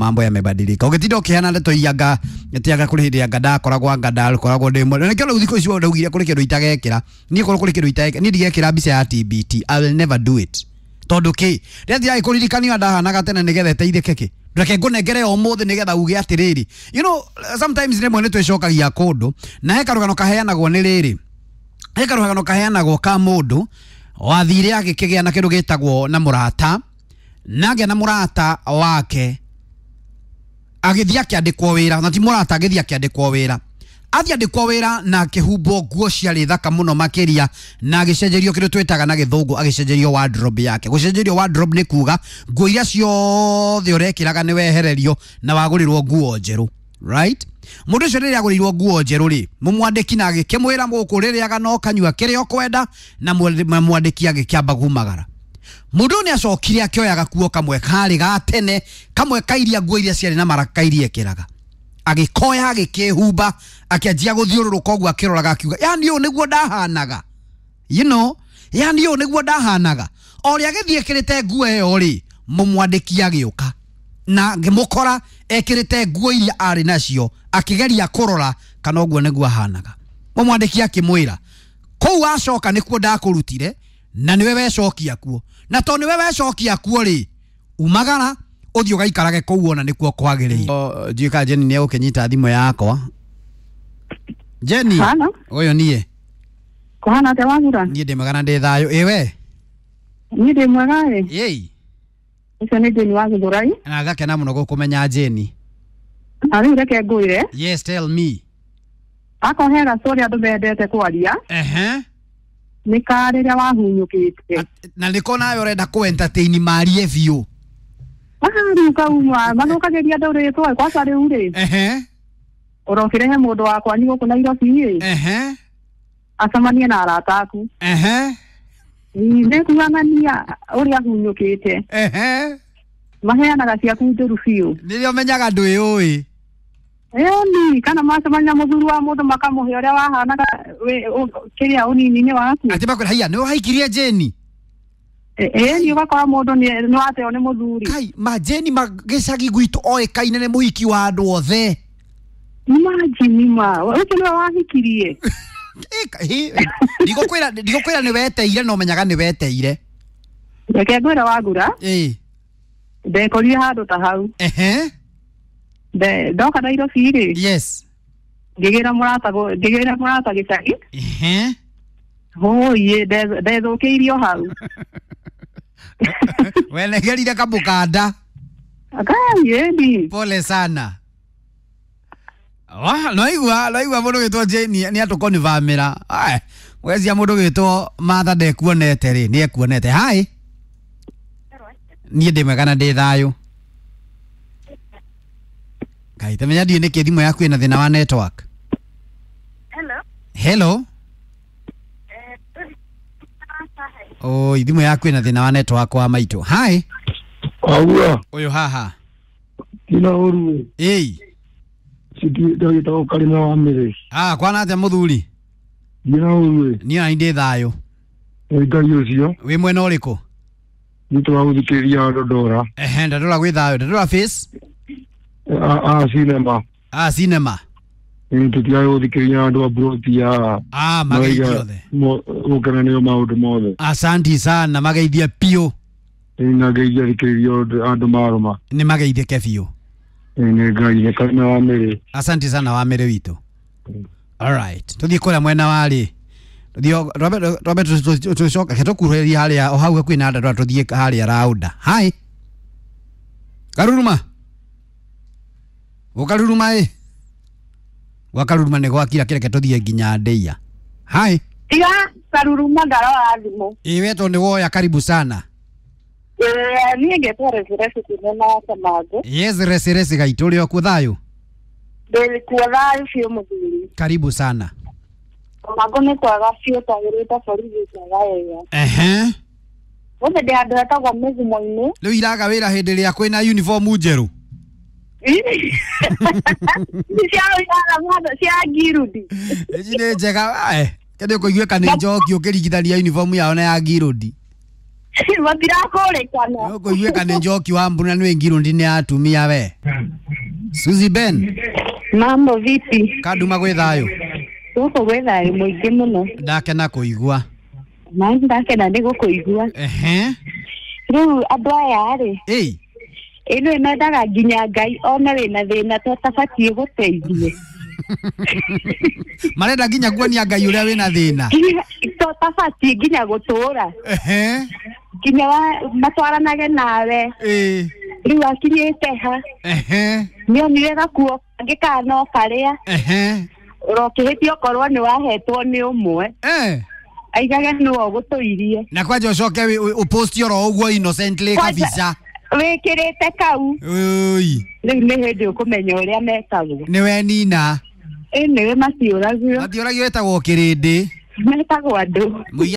mambo yamebadilika ũgĩtinda ũkĩheana ndeto ianga ti anga kũrĩ hĩndĩ anga ndakoragwo anga ndakoragwo ndĩ mwena nĩkĩo rĩu thikũ icio ndaugire kũrĩ kĩndũ itagekĩra niĩ korwo kũrĩ kĩndũ itagekĩra niĩ ndigekĩra mbica ya TBT I will never do it tondũ kĩ ndĩathirai kũririkanio ndahanaga tene nĩgetha ĩteithĩke kĩ reke ngũnengere ũmũthĩ nĩgetha uge atĩrĩrĩ you know sometimes rĩmwe nĩ twĩcokagia kũndũ na he karũgano kaheanagwo nĩ rĩrĩ he karũgano kaheanagwo ka mũndũ wathire agĩkĩgĩa na kĩndũ gĩtagwo na mũrata nagĩa na mũrata wake agithia akiandikwo wira na ti murata agithia akiandikwo wira athia ndikwo wira na akihumbo nguo ciarĩ thaka muno makĩria na agicenjerio kindu twitaga na githungu agicenjerio wardrobe yake gucenjerio wardrobe ni kuga nguo iria ciothe ũrekĩraga ni wehererio na wagurirwo guo njerũ right mũndũ ũcio rĩrĩa agũrĩirwo nguo njerũ rĩ mũmwandĩki na agĩkĩmwĩra mũkũrĩrĩaga no kanyua kĩrĩa okwenda na mwandĩki agĩkĩamba kumagara mudu ni aso kiri acokire ya kakuo kamwe kari ga tene kamwe kairia nguo iria ciarĩ na mara kairi maraka iria ekĩraga agĩkoya agĩkĩhumba akĩanjia gũthiũrũrũka ũguo akĩroraga akiuga yani ũũ daha anaga you know yani ũũ nĩguo ndahanaga o rĩa agĩthiĩ ekĩrĩte nguo ĩyo rĩ ya geoka na ngĩmũkora ekĩrĩte nguo iria arĩ nacio akĩgeria kũrora kana ũguo nĩguo ahanaga mũmwandĩki akĩmwĩra kũu acoka nĩkuo ndakũrutire na nä we wecokia kuo na to nä oh, we wecokia kuo rä umagara å thiä å gaikarage kå u ona nä kuo kwagä rä ire njuä ka jeni nä egå kä nyita thimå yakwa jeni å yå niä kå hana atä wagura niä ndä magana ndä thayå ä we niä ndä mwega ä ä ũcio nä jeni wa gä thå rai na ngakena må no gå kå menya jeni na rä u reke ngå ä re akohera cå rä andå mendete kwaria ehe nä ka rä a wahunyå kä te na nä ko nawe å renda kå entatĩini marie biå rä u kauma mathå kagä ria andå rä twa kwaca rä u rä å rokä rehe må ndå wa gå kå nairobi ä acemanie na arata aku nä kuanania å rä a hunyå kä te maheanaga ciaku njå ru biå nä rä a å menyaga ndå ä å ä ni kana macemania må thuri wa må ndå makamå hä å rä a wahanaga kiria unini-inĩ waku atĩ makwĩra nĩ wahikirie jeni e, e, ĩni ũgakora mũndũ nĩ wateo nĩ mũthuri kai majeni magĩcagi gwitũ oĩkaine nĩ mũhiki wa andũ othe nĩ majini ma ũcio nĩwe wahikirie ndigũkwĩra ndigũkwĩra nĩ weteire no menyaga nĩ weteire reke ngwĩre wagura ndekorire handũ ta hau ndoka nairobi rĩ yes ngĩgĩra mũrata ngĩgĩra mũrata gĩcagi hũyĩ ndethũkĩirio hau wenegerire kamũkanda kayĩndi pole sana noigua noigua må ndå gä two nä atå konivamä ra wecia må ndå gä two matha ndekuonete rä nä ekuonete haä niä ndä mwega na ndä thayå kai tamenya di ene thimu yaku ina thina wa network hello hello eh, oi oh, thimu yaku ina thina wa network wa maito hi kwagua uyu haha tina uruwe dogi ndagitagwo kali na mĩrĩ ah kwa na kwana atĩa mũthuri ndina ũruĩ niĩ nani ndĩ thayũ ngai ũcio we mwena ũrĩkũ nĩ tũragũthikĩrĩria ndondora ehe ndandora gwĩ thayũ ndandora face ah thikä rä சீனமா துத்தியாய் odikirinyando abrodia ah magaithio the mukananio maundu mothe asanti sana magaithia pio ina geithia dikiririo andu maruma ni magaithie kefio ina gaithia kana wa rä asanti sana wa mere witu all right tuthie kula mwena wali Thio Robert Robert tucoka tukuheri haria o hau kwina ndarwa tuthie haria raunda hi Karuruma gukaruruma i gwakaruruma nä gwakira kä reke tå thiä nginya ndeia hai tiga karuruma ndarora thimå ä wetwo nä woya karibu sana niä ngä two recireci kume na kamangå yes resiresi gaitå rä okuo thayå ndä kuo thayå biå må thuri karibu sana kamangå nä kwaga biå tagä rä te borithi kwaga wega ehe å thä ndä handå hetagwo mä gumo-inä rä u iraga wä ra hä ndä ä rä a kwä na uniform njerå cia ici nä njega kende kå iguä ka nä njoki å kä rigithania uniform yao na ya ngirudi matirakårikana no kå iguä ka nä njoki wa mbura nä ngirudi nä atumia we Suzy Ben mambo vipi kanduma gwä thayå gũkå gwä thayå må ingä må no ndakena kå igua nani ndakena nä gå kå igua rä u andå aya rä ĩno ĩmendaga nginya ngai ona wĩna thĩna tũtabatiĩ gũteithie marenda nginya kuonia ngai ũrĩa wĩna thĩna tũtabatiĩ nginya gũtũra nginya matwaranage nawe rĩu akinyĩte ha nĩonire gakuo kangĩ kana no karĩa ũrokĩhĩtia okorwo nĩ wahetwo nĩ ũmwe aigage nĩwe ũgũtũirie na kwanja ũcoke ũposti oro ũguo innocently kabisa wikirite kau riu ni hindi ukumenya uria metagwo niwe nina ĩ nĩwe matiũragio matiũragio wetagwo kĩrĩndĩ metagwo andũ